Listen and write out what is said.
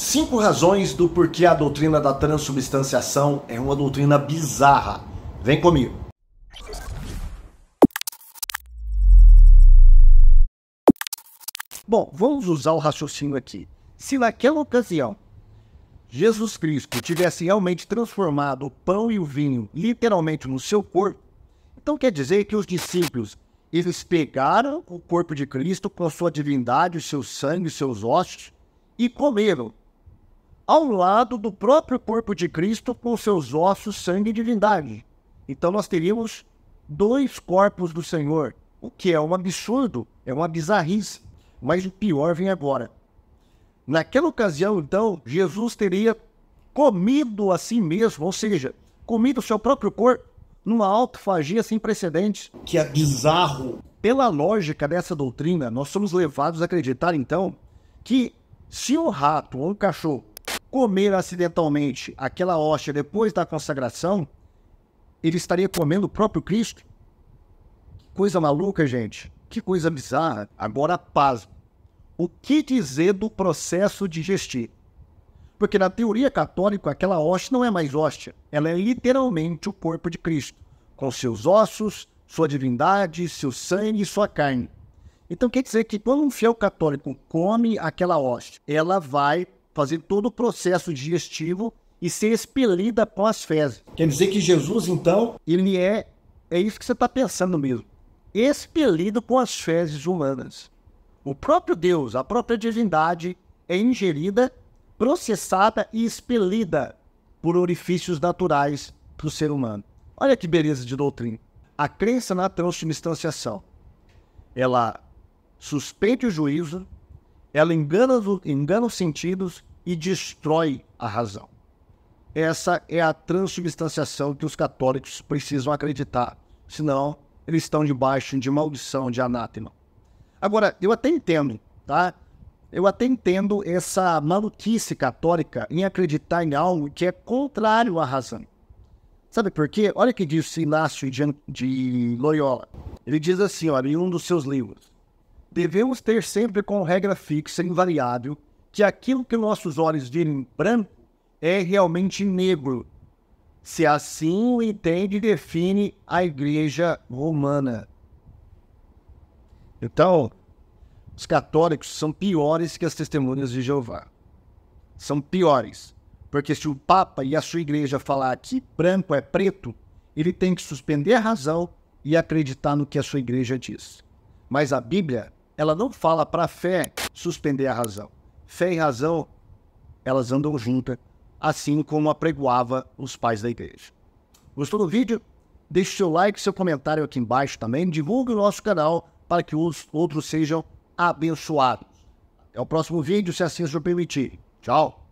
Cinco razões do porquê a doutrina da transubstanciação é uma doutrina bizarra. Vem comigo. Bom, vamos usar o raciocínio aqui. Se naquela ocasião Jesus Cristo tivesse realmente transformado o pão e o vinho literalmente no seu corpo, então quer dizer que os discípulos eles pegaram o corpo de Cristo com a sua divindade, o seu sangue, os seus ossos e comeram ao lado do próprio corpo de Cristo com seus ossos, sangue e divindade. Então nós teríamos dois corpos do Senhor, o que é um absurdo, é uma bizarrice. Mas o pior vem agora. Naquela ocasião, então, Jesus teria comido a si mesmo, ou seja, comido o seu próprio corpo numa autofagia sem precedentes. Que é bizarro. Pela lógica dessa doutrina, nós somos levados a acreditar, então, que se um rato ou um cachorro comer acidentalmente aquela hóstia depois da consagração, ele estaria comendo o próprio Cristo? Que coisa maluca, gente. Que coisa bizarra. Agora, pasmo. O que dizer do processo digestivo? Porque na teoria católica, aquela hóstia não é mais hóstia. Ela é literalmente o corpo de Cristo, com seus ossos, sua divindade, seu sangue e sua carne. Então quer dizer que quando um fiel católico come aquela hóstia, ela vai fazer todo o processo digestivo e ser expelida com as fezes. Quer dizer que Jesus, então? Ele é. É isso que você está pensando mesmo. Expelido com as fezes humanas. O próprio Deus, a própria divindade, é ingerida, processada e expelida por orifícios naturais para o ser humano. Olha que beleza de doutrina. A crença na transubstanciação. Ela suspende o juízo, ela engana, engana os sentidos e destrói a razão. Essa é a transubstanciação que os católicos precisam acreditar, senão eles estão debaixo de maldição, de anátema. Agora, eu até entendo, tá? Eu até entendo essa maluquice católica em acreditar em algo que é contrário à razão. Sabe por quê? Olha o que diz Inácio de Loyola. Ele diz assim, olha, em um dos seus livros: Devemos ter sempre com regra fixa e invariável que aquilo que nossos olhos virem branco é realmente negro. Se assim o entende e define a Igreja Romana. Então, os católicos são piores que as testemunhas de Jeová. São piores. Porque se o Papa e a sua igreja falar que branco é preto, ele tem que suspender a razão e acreditar no que a sua igreja diz. Mas a Bíblia, ela não fala para a fé suspender a razão. Fé e razão, elas andam juntas, assim como apregoava os pais da igreja. Gostou do vídeo? Deixe seu like, seu comentário aqui embaixo também. Divulgue o nosso canal para que os outros sejam abençoados. Até o próximo vídeo, se assim o permitir. Tchau!